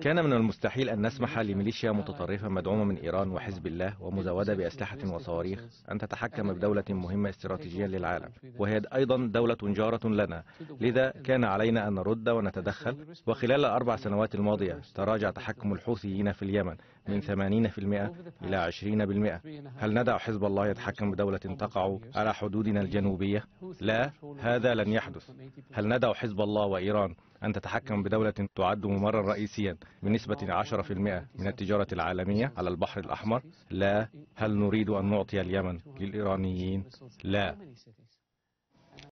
كان من المستحيل أن نسمح لميليشيا متطرفة مدعومة من إيران وحزب الله ومزودة بأسلحة وصواريخ أن تتحكم بدولة مهمة استراتيجيا للعالم وهي أيضا دولة جارة لنا لذا كان علينا أن نرد ونتدخل وخلال الأربع سنوات الماضية تراجع تحكم الحوثيين في اليمن من 80% إلى 20% هل ندع حزب الله يتحكم بدولة تقع على حدودنا الجنوبية؟ لا هذا لن يحدث هل ندع حزب الله وإيران أن تتحكم بدولة تعد ممرا رئيسيا بنسبة 10% من التجارة العالمية على البحر الأحمر لا هل نريد أن نعطي اليمن للإيرانيين لا